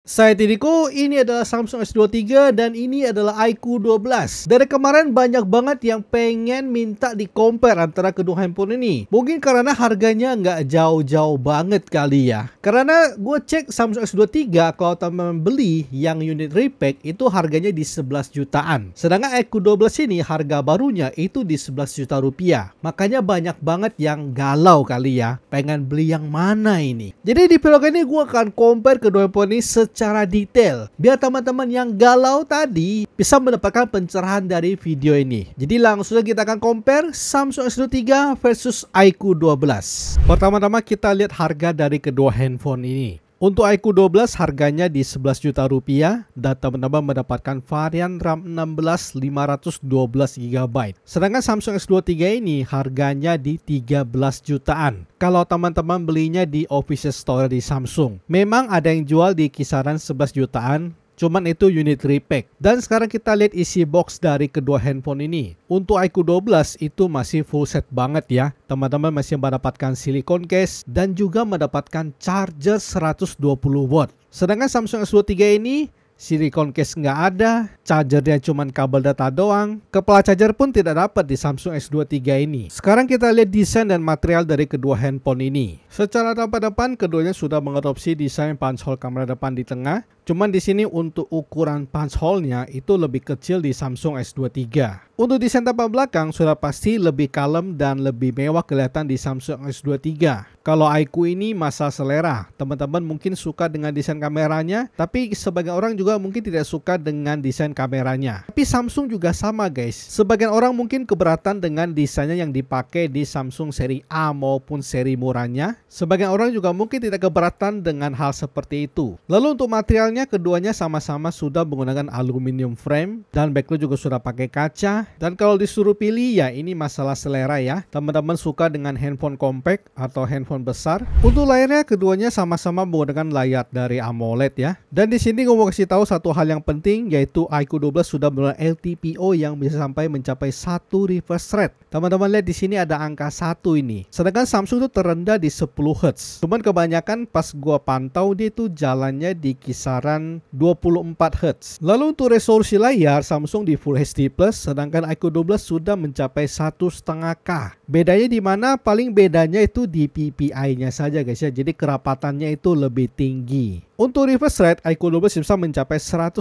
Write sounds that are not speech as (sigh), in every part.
Saya Tidiko, ini adalah Samsung S23 dan ini adalah IQ12. Dari kemarin banyak banget yang pengen minta di compare antara kedua handphone ini. Mungkin karena harganya nggak jauh-jauh banget kali ya. Karena gue cek Samsung S23 kalau teman teman beli yang unit repack itu harganya di 11 jutaan. Sedangkan IQ12 ini harga barunya itu di 11 juta rupiah. Makanya banyak banget yang galau kali ya. Pengen beli yang mana ini? Jadi di vlog ini gue akan compare kedua handphone ini secara detail biar teman-teman yang galau tadi bisa mendapatkan pencerahan dari video ini. Jadi langsung kita akan compare Samsung S23 versus IQ12. Pertama-tama kita lihat harga dari kedua handphone ini. Untuk IQ 12 harganya di 11 juta rupiah dan teman-teman mendapatkan varian RAM 16 512 GB. Sedangkan Samsung S23 ini harganya di 13 jutaan. Kalau teman-teman belinya di official store di Samsung, memang ada yang jual di kisaran 11 jutaan, Cuman itu unit repack. Dan sekarang kita lihat isi box dari kedua handphone ini. Untuk IQ 12 itu masih full set banget ya. Teman-teman masih mendapatkan silikon case dan juga mendapatkan charger 120 watt. Sedangkan Samsung S23 ini silikon case nggak ada, chargernya cuman kabel data doang. Kepala charger pun tidak dapat di Samsung S23 ini. Sekarang kita lihat desain dan material dari kedua handphone ini. Secara tampak depan, keduanya sudah mengadopsi desain punch hole kamera depan di tengah, Cuman di sini untuk ukuran punch hole-nya itu lebih kecil di Samsung S23. Untuk desain tampak belakang sudah pasti lebih kalem dan lebih mewah kelihatan di Samsung S23. Kalau IQ ini masa selera, teman-teman mungkin suka dengan desain kameranya, tapi sebagian orang juga mungkin tidak suka dengan desain kameranya. Tapi Samsung juga sama guys, sebagian orang mungkin keberatan dengan desainnya yang dipakai di Samsung seri A maupun seri murahnya. Sebagian orang juga mungkin tidak keberatan dengan hal seperti itu. Lalu untuk material Detailnya keduanya sama-sama sudah menggunakan aluminium frame dan backlight juga sudah pakai kaca. Dan kalau disuruh pilih ya ini masalah selera ya. Teman-teman suka dengan handphone compact atau handphone besar. Untuk layarnya keduanya sama-sama menggunakan layar dari AMOLED ya. Dan di sini gue mau kasih tahu satu hal yang penting yaitu IQ 12 sudah menggunakan LTPO yang bisa sampai mencapai satu refresh rate. Teman-teman lihat di sini ada angka satu ini. Sedangkan Samsung itu terendah di 10 Hz. Cuman kebanyakan pas gue pantau dia itu jalannya di kisaran 24 Hz. Lalu untuk resolusi layar Samsung di Full HD Plus sedangkan iQOO 12 sudah mencapai 1,5K. Bedanya di mana? Paling bedanya itu di PPI-nya saja guys ya. Jadi kerapatannya itu lebih tinggi. Untuk refresh rate, IQ 12 bisa mencapai 144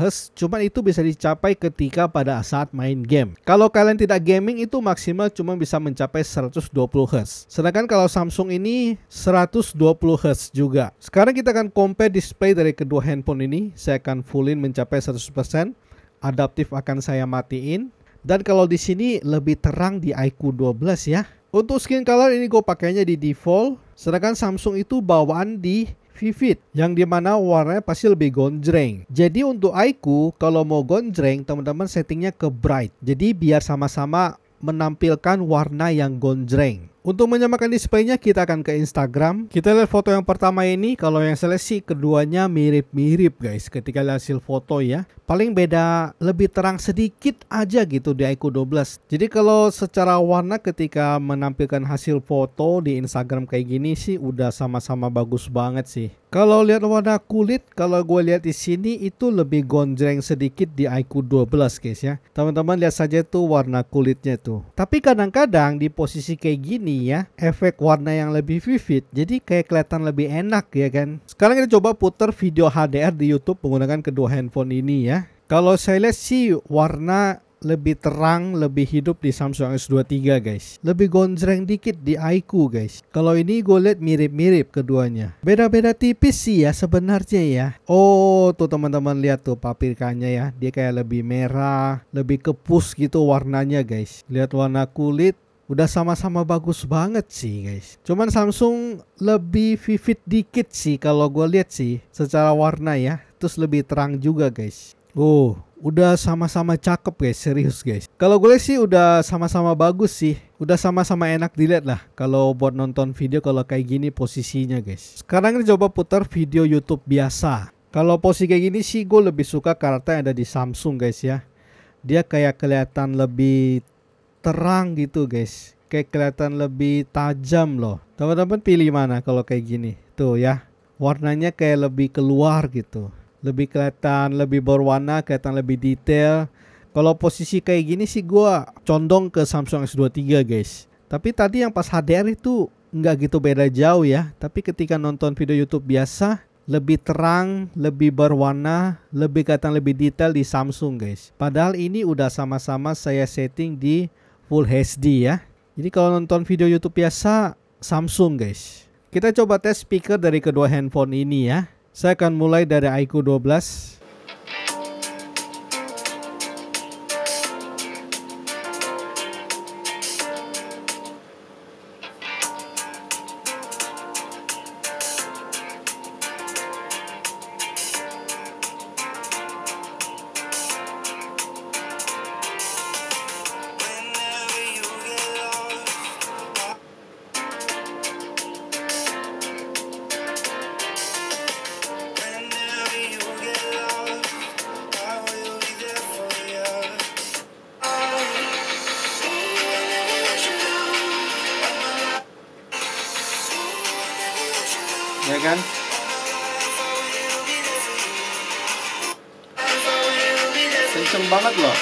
Hz, cuma itu bisa dicapai ketika pada saat main game. Kalau kalian tidak gaming itu maksimal cuma bisa mencapai 120 Hz. Sedangkan kalau Samsung ini 120 Hz juga. Sekarang kita akan compare display dari kedua handphone ini. Saya akan fullin mencapai 100%, adaptif akan saya matiin. Dan kalau di sini lebih terang di IQ 12 ya. Untuk skin color ini gue pakainya di default, sedangkan Samsung itu bawaan di vivid yang dimana warnanya pasti lebih gonjreng. Jadi untuk Aiku kalau mau gonjreng teman-teman settingnya ke bright. Jadi biar sama-sama menampilkan warna yang gonjreng. Untuk menyamakan displaynya kita akan ke Instagram. Kita lihat foto yang pertama ini kalau yang seleksi keduanya mirip-mirip guys ketika lihat hasil foto ya. Paling beda lebih terang sedikit aja gitu di IQ 12. Jadi kalau secara warna ketika menampilkan hasil foto di Instagram kayak gini sih udah sama-sama bagus banget sih. Kalau lihat warna kulit, kalau gue lihat di sini itu lebih gonjreng sedikit di IQ 12 guys ya. Teman-teman lihat saja tuh warna kulitnya tuh. Tapi kadang-kadang di posisi kayak gini ini ya efek warna yang lebih vivid jadi kayak kelihatan lebih enak ya kan sekarang kita coba putar video HDR di YouTube menggunakan kedua handphone ini ya kalau saya lihat sih warna lebih terang, lebih hidup di Samsung S23 guys. Lebih gonjreng dikit di IQ guys. Kalau ini gue lihat mirip-mirip keduanya. Beda-beda tipis sih ya sebenarnya ya. Oh tuh teman-teman lihat tuh papirkannya ya. Dia kayak lebih merah, lebih kepus gitu warnanya guys. Lihat warna kulit, udah sama-sama bagus banget sih guys. Cuman Samsung lebih vivid dikit sih kalau gue lihat sih secara warna ya. Terus lebih terang juga guys. Oh, udah sama-sama cakep guys, serius guys. Kalau gue sih udah sama-sama bagus sih. Udah sama-sama enak dilihat lah kalau buat nonton video kalau kayak gini posisinya guys. Sekarang ini coba putar video YouTube biasa. Kalau posisi kayak gini sih gue lebih suka karakter yang ada di Samsung guys ya. Dia kayak kelihatan lebih terang gitu guys kayak kelihatan lebih tajam loh teman-teman pilih mana kalau kayak gini tuh ya warnanya kayak lebih keluar gitu lebih kelihatan lebih berwarna kelihatan lebih detail kalau posisi kayak gini sih gua condong ke Samsung S23 guys tapi tadi yang pas HDR itu nggak gitu beda jauh ya tapi ketika nonton video YouTube biasa lebih terang, lebih berwarna, lebih kelihatan lebih detail di Samsung guys. Padahal ini udah sama-sama saya setting di Full HD ya. Jadi kalau nonton video YouTube biasa Samsung guys. Kita coba tes speaker dari kedua handphone ini ya. Saya akan mulai dari IQ 12 kan kenceng banget loh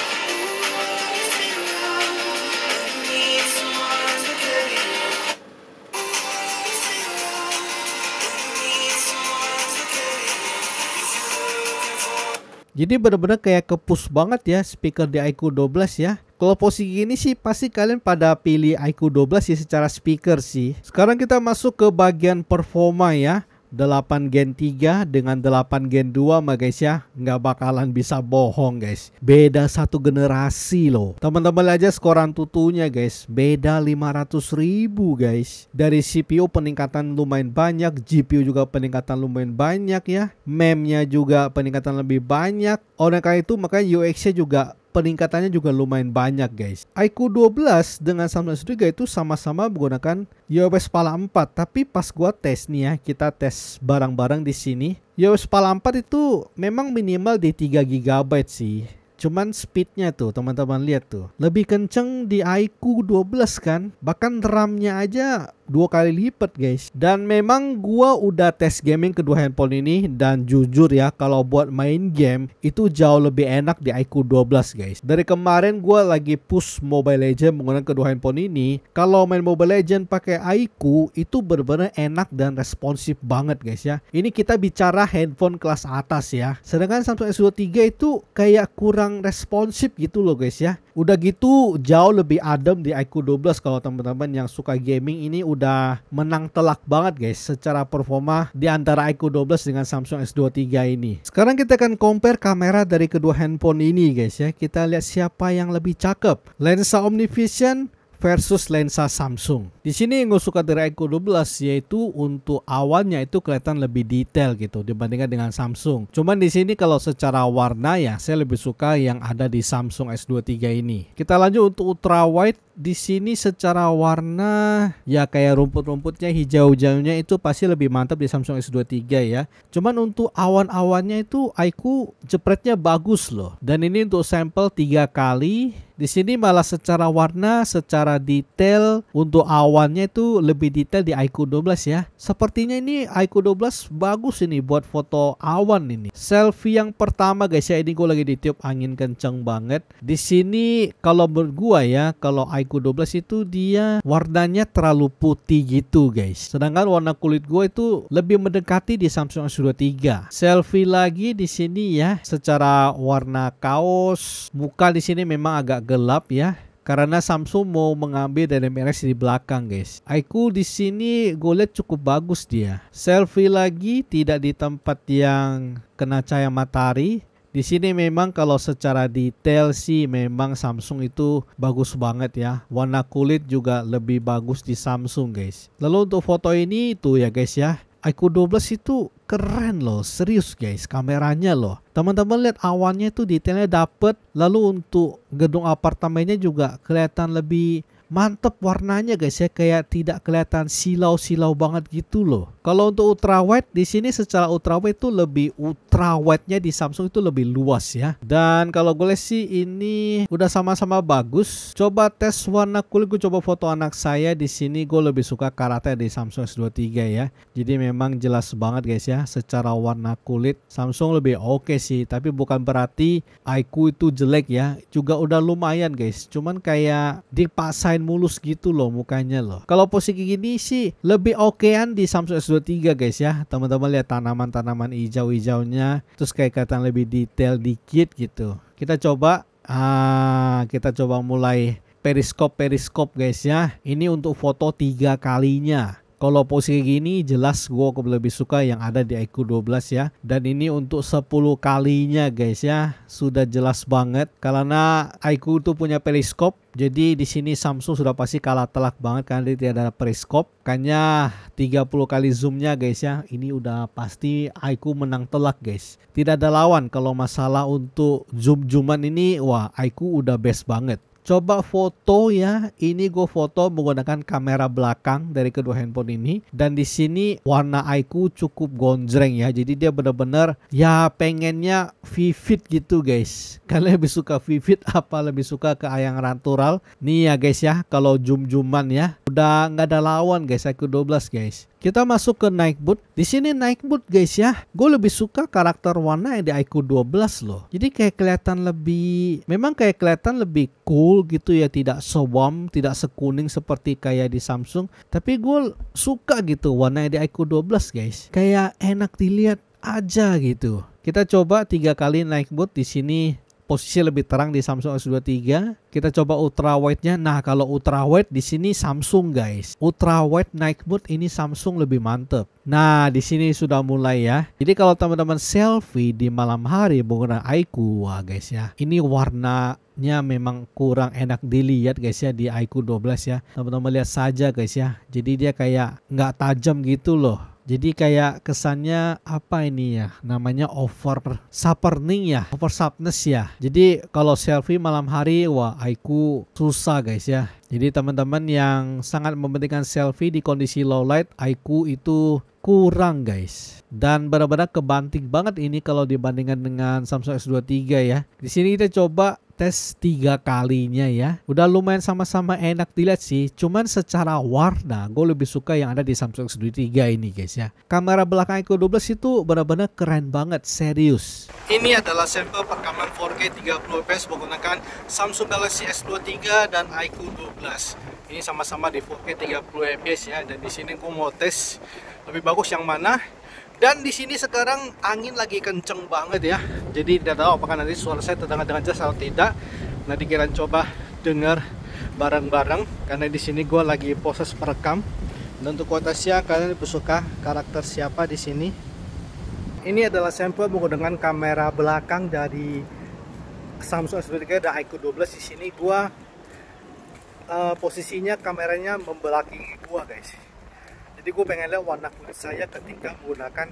Jadi benar-benar kayak kepus banget ya speaker di IQ 12 ya. Kalau posisi ini sih pasti kalian pada pilih IQ 12 ya secara speaker sih. Sekarang kita masuk ke bagian performa ya. 8 Gen 3 dengan 8 Gen 2 mah guys ya nggak bakalan bisa bohong guys beda satu generasi loh teman-teman aja skoran tutunya guys beda 500 ribu guys dari CPU peningkatan lumayan banyak GPU juga peningkatan lumayan banyak ya memnya juga peningkatan lebih banyak oleh karena itu makanya UX nya juga peningkatannya juga lumayan banyak guys. IQ 12 dengan Samsung S3 itu sama-sama menggunakan iOS Pala 4, tapi pas gua tes nih ya, kita tes barang-barang di sini. iOS Pala 4 itu memang minimal di 3 GB sih. Cuman speednya tuh teman-teman lihat tuh Lebih kenceng di IQ 12 kan Bahkan RAM-nya aja dua kali lipat guys dan memang gua udah tes gaming kedua handphone ini dan jujur ya kalau buat main game itu jauh lebih enak di IQ 12 guys dari kemarin gua lagi push Mobile Legend menggunakan kedua handphone ini kalau main Mobile Legend pakai IQ itu benar-benar enak dan responsif banget guys ya ini kita bicara handphone kelas atas ya sedangkan Samsung S23 itu kayak kurang responsif gitu loh guys ya Udah gitu jauh lebih adem di IQ 12 kalau teman-teman yang suka gaming ini udah menang telak banget guys secara performa di antara IQ 12 dengan Samsung S23 ini. Sekarang kita akan compare kamera dari kedua handphone ini guys ya. Kita lihat siapa yang lebih cakep. Lensa omnivision versus lensa Samsung. Di sini yang gue suka dari Echo 12 yaitu untuk awannya itu kelihatan lebih detail gitu dibandingkan dengan Samsung. Cuman di sini kalau secara warna ya saya lebih suka yang ada di Samsung S23 ini. Kita lanjut untuk ultra wide di sini secara warna ya kayak rumput-rumputnya hijau-hijaunya itu pasti lebih mantap di Samsung S23 ya. Cuman untuk awan-awannya itu Aiku jepretnya bagus loh. Dan ini untuk sampel tiga kali di sini malah secara warna, secara detail untuk awannya itu lebih detail di IQ 12 ya. Sepertinya ini IQ 12 bagus ini buat foto awan ini. Selfie yang pertama guys ya ini gue lagi ditiup angin kenceng banget. Di sini kalau menurut gua ya kalau IQ 12 itu dia warnanya terlalu putih gitu guys. Sedangkan warna kulit gue itu lebih mendekati di Samsung S23. Selfie lagi di sini ya. Secara warna kaos, muka di sini memang agak gelap ya karena Samsung mau mengambil DLMS di belakang guys. IQ di sini gue lihat cukup bagus dia. Selfie lagi tidak di tempat yang kena cahaya matahari. Di sini memang kalau secara detail sih memang Samsung itu bagus banget ya. Warna kulit juga lebih bagus di Samsung guys. Lalu untuk foto ini itu ya guys ya. IQ 12 itu keren loh, serius guys, kameranya loh. Teman-teman lihat awannya itu detailnya dapet, lalu untuk gedung apartemennya juga kelihatan lebih mantep warnanya guys ya kayak tidak kelihatan silau-silau banget gitu loh. Kalau untuk ultrawide di sini secara ultrawide itu lebih ultrawidenya nya di Samsung itu lebih luas ya. Dan kalau gue sih ini udah sama-sama bagus. Coba tes warna kulit gue coba foto anak saya di sini gue lebih suka karate di Samsung S23 ya. Jadi memang jelas banget guys ya secara warna kulit Samsung lebih oke okay sih tapi bukan berarti IQ itu jelek ya. Juga udah lumayan guys. Cuman kayak dipaksain main mulus gitu loh mukanya loh. Kalau posisi gini sih lebih okean di Samsung S23 guys ya. Teman-teman lihat tanaman-tanaman hijau-hijaunya terus kayak kelihatan lebih detail dikit gitu. Kita coba ah kita coba mulai periskop periskop guys ya. Ini untuk foto tiga kalinya. Kalau posisi gini jelas gue lebih suka yang ada di IQ12 ya. Dan ini untuk 10 kalinya guys ya. Sudah jelas banget karena IQ itu punya periskop. Jadi di sini Samsung sudah pasti kalah telak banget karena dia tidak ada periskop. Kayaknya 30 kali zoomnya guys ya. Ini udah pasti IQ menang telak guys. Tidak ada lawan kalau masalah untuk zoom-zooman ini wah IQ udah best banget. Coba foto ya. Ini gue foto menggunakan kamera belakang dari kedua handphone ini. Dan di sini warna aku cukup gonjreng ya. Jadi dia bener-bener ya pengennya vivid gitu guys. Kalian (laughs) lebih suka vivid apa lebih suka ke yang natural? Nih ya guys ya. Kalau zoom-zooman ya. Udah nggak ada lawan guys Aku 12 guys. Kita masuk ke Night Boot. Di sini Night Boot guys ya. Gue lebih suka karakter warna yang di IQ 12 loh. Jadi kayak kelihatan lebih memang kayak kelihatan lebih cool gitu ya, tidak sewam, tidak sekuning seperti kayak di Samsung, tapi gue suka gitu warna yang di IQ 12 guys. Kayak enak dilihat aja gitu. Kita coba tiga kali naik boot di sini posisi lebih terang di Samsung S23. Kita coba ultra wide-nya. Nah, kalau ultra wide di sini Samsung, guys. Ultra wide night mode ini Samsung lebih mantep. Nah, di sini sudah mulai ya. Jadi kalau teman-teman selfie di malam hari menggunakan IQ, wah guys ya. Ini warnanya memang kurang enak dilihat guys ya di IQ 12 ya. Teman-teman lihat saja guys ya. Jadi dia kayak nggak tajam gitu loh jadi kayak kesannya apa ini ya? Namanya over suffering ya, over sharpness ya. Jadi kalau selfie malam hari wah aku susah guys ya. Jadi teman-teman yang sangat mementingkan selfie di kondisi low light, Aiku itu kurang guys. Dan benar-benar kebanting banget ini kalau dibandingkan dengan Samsung S23 ya. Di sini kita coba tes tiga kalinya ya. Udah lumayan sama-sama enak dilihat sih. Cuman secara warna gue lebih suka yang ada di Samsung S23 ini guys ya. Kamera belakang Echo 12 itu benar-benar keren banget, serius. Ini adalah sampel perekaman 4K 30 fps menggunakan Samsung Galaxy S23 dan IQ 12. Ini sama-sama di 4K 30 fps ya dan di sini gue mau tes lebih bagus yang mana dan di sini sekarang angin lagi kenceng banget ya. Jadi tidak tahu apakah nanti suara saya terdengar dengan jelas atau tidak. Nanti kira coba dengar bareng-bareng karena di sini gue lagi proses perekam. Dan untuk kuotasnya kalian suka karakter siapa di sini. Ini adalah sampel menggunakan kamera belakang dari Samsung S23 dan IQ 12 di sini gua uh, posisinya kameranya membelakangi gua guys jadi gue pengen lihat warna kulit saya ketika menggunakan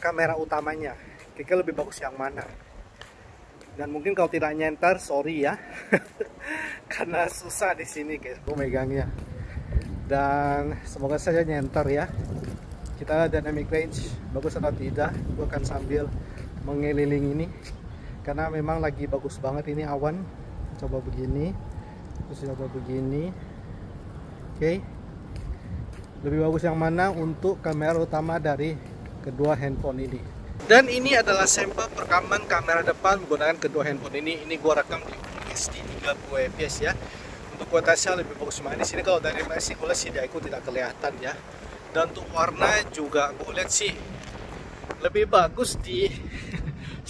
kamera utamanya kira lebih bagus yang mana dan mungkin kalau tidak nyenter sorry ya (laughs) karena susah di sini guys gue megangnya dan semoga saja nyenter ya kita dynamic range bagus atau tidak gue akan sambil mengelilingi ini karena memang lagi bagus banget ini awan coba begini terus coba begini oke okay lebih bagus yang mana untuk kamera utama dari kedua handphone ini dan ini adalah sampel perekaman kamera depan menggunakan kedua handphone ini ini gua rekam di SD 30 fps ya untuk kualitasnya lebih bagus mana di sini kalau dari masih gua sih aku tidak kelihatan ya dan untuk warna juga gue lihat sih lebih bagus di (laughs)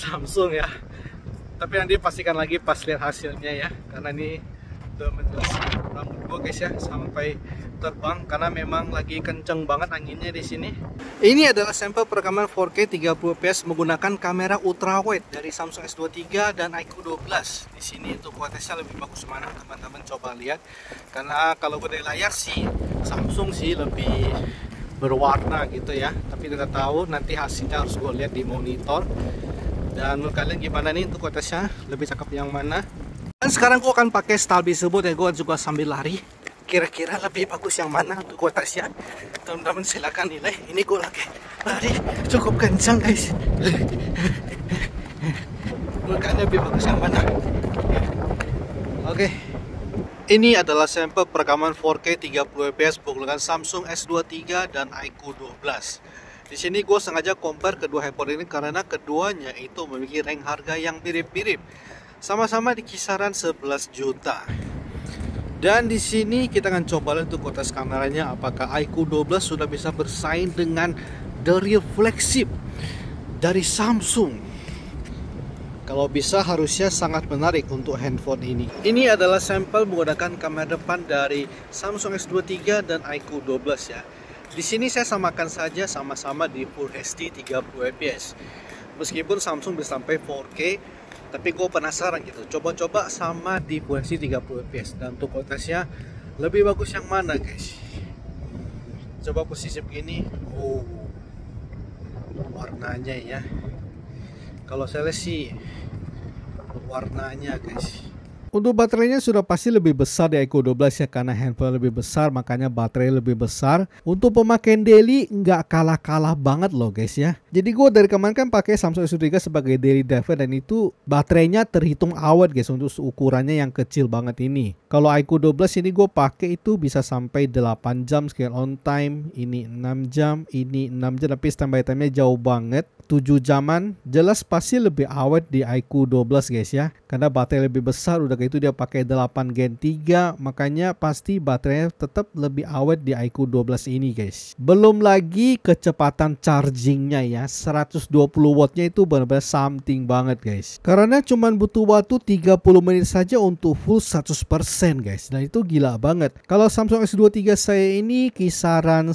Samsung ya tapi nanti pastikan lagi pas lihat hasilnya ya karena ini menjelaskan rambut gue guys ya sampai terbang karena memang lagi kenceng banget anginnya di sini. Ini adalah sampel perekaman 4K 30 fps menggunakan kamera ultrawide dari Samsung S23 dan IQ12. Di sini untuk kualitasnya lebih bagus mana teman-teman coba lihat karena kalau gede layar sih Samsung sih lebih berwarna gitu ya. Tapi kita tahu nanti hasilnya harus gue lihat di monitor. Dan menurut kalian gimana nih untuk kualitasnya? Lebih cakep yang mana? Dan sekarang gue akan pakai style tersebut ya, gue juga sambil lari kira-kira lebih bagus yang mana untuk kota siap teman-teman silakan nilai ini gue lagi lari cukup kencang guys makanya lebih bagus yang mana oke okay. Ini adalah sampel perekaman 4K 30 fps menggunakan Samsung S23 dan IQ 12. Di sini gue sengaja compare kedua handphone ini karena keduanya itu memiliki rank harga yang mirip-mirip. Sama-sama di kisaran 11 juta. Dan di sini kita akan coba lihat untuk kotes kameranya apakah IQ 12 sudah bisa bersaing dengan The Real Flagship dari Samsung. Kalau bisa harusnya sangat menarik untuk handphone ini. Ini adalah sampel menggunakan kamera depan dari Samsung S23 dan IQ 12 ya. Di sini saya samakan saja sama-sama di Full HD 30 fps. Meskipun Samsung bisa sampai 4K, tapi gue penasaran gitu coba-coba sama di Full 30 fps dan untuk kualitasnya lebih bagus yang mana guys coba posisi begini oh warnanya ya kalau saya lihat sih warnanya guys untuk baterainya sudah pasti lebih besar di iQOO 12 ya karena handphone lebih besar makanya baterai lebih besar. Untuk pemakaian daily nggak kalah-kalah banget loh guys ya. Jadi gue dari kemarin kan pakai Samsung s 23 sebagai daily driver dan itu baterainya terhitung awet guys untuk ukurannya yang kecil banget ini. Kalau iQOO 12 ini gue pakai itu bisa sampai 8 jam sekian on time, ini 6 jam, ini 6 jam tapi standby time-nya jauh banget. 7 jaman jelas pasti lebih awet di IQ 12 guys ya karena baterai lebih besar udah kayak itu dia pakai 8 Gen 3 makanya pasti baterainya tetap lebih awet di IQ 12 ini guys belum lagi kecepatan chargingnya ya 120 wattnya itu benar-benar something banget guys karena cuman butuh waktu 30 menit saja untuk full 100% guys dan itu gila banget kalau Samsung S23 saya ini kisaran 1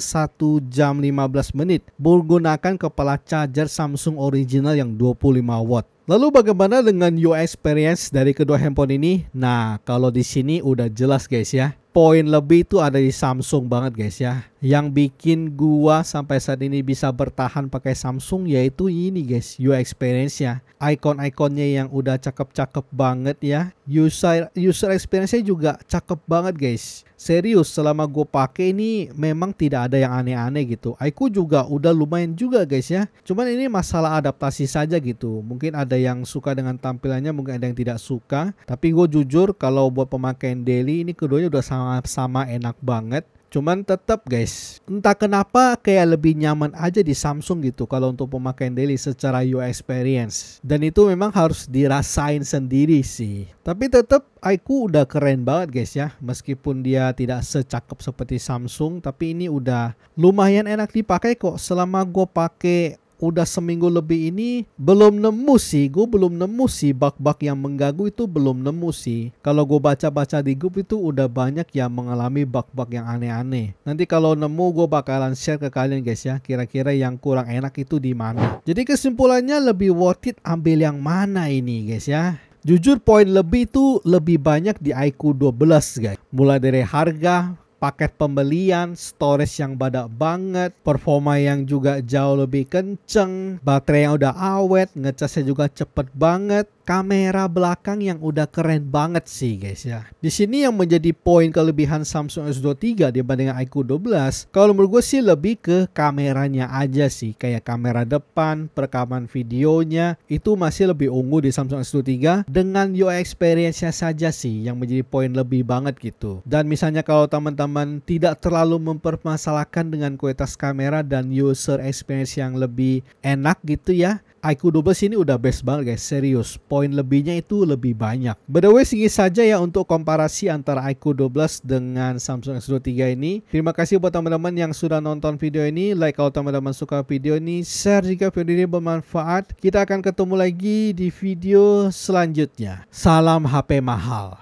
jam 15 menit menggunakan kepala charger Samsung original yang 25 watt Lalu bagaimana dengan UI experience dari kedua handphone ini? Nah, kalau di sini udah jelas guys ya. Poin lebih itu ada di Samsung banget guys ya. Yang bikin gua sampai saat ini bisa bertahan pakai Samsung yaitu ini guys, UI experience ya. Icon-iconnya yang udah cakep-cakep banget ya. User user experience-nya juga cakep banget guys. Serius, selama gue pakai ini memang tidak ada yang aneh-aneh gitu. Aku juga udah lumayan juga guys ya. Cuman ini masalah adaptasi saja gitu. Mungkin ada yang suka dengan tampilannya, mungkin ada yang tidak suka. Tapi gue jujur kalau buat pemakaian daily ini keduanya udah sama-sama enak banget. Cuman tetap guys, entah kenapa kayak lebih nyaman aja di Samsung gitu kalau untuk pemakaian daily secara UI experience. Dan itu memang harus dirasain sendiri sih. Tapi tetap IQ udah keren banget guys ya. Meskipun dia tidak secakep seperti Samsung, tapi ini udah lumayan enak dipakai kok. Selama gue pakai udah seminggu lebih ini belum nemu sih, gue belum nemu sih bak-bak yang mengganggu itu belum nemu sih. Kalau gue baca-baca di grup itu udah banyak yang mengalami bak-bak yang aneh-aneh. Nanti kalau nemu gue bakalan share ke kalian guys ya, kira-kira yang kurang enak itu di mana. Jadi kesimpulannya lebih worth it ambil yang mana ini guys ya. Jujur poin lebih itu lebih banyak di IQ 12 guys. Mulai dari harga, paket pembelian, storage yang badak banget, performa yang juga jauh lebih kenceng, baterai yang udah awet, ngecasnya juga cepet banget, kamera belakang yang udah keren banget sih guys ya. Di sini yang menjadi poin kelebihan Samsung S23 dibandingkan IQ 12, kalau menurut gue sih lebih ke kameranya aja sih, kayak kamera depan, perekaman videonya itu masih lebih unggul di Samsung S23 dengan UI experience-nya saja sih yang menjadi poin lebih banget gitu. Dan misalnya kalau teman-teman tidak terlalu mempermasalahkan dengan kualitas kamera dan user experience yang lebih enak gitu ya, IQ 12 ini udah best banget guys, serius poin lebihnya itu lebih banyak. By the way, segini saja ya untuk komparasi antara iQOO 12 dengan Samsung S23 ini. Terima kasih buat teman-teman yang sudah nonton video ini. Like kalau teman-teman suka video ini, share jika video ini bermanfaat. Kita akan ketemu lagi di video selanjutnya. Salam HP mahal.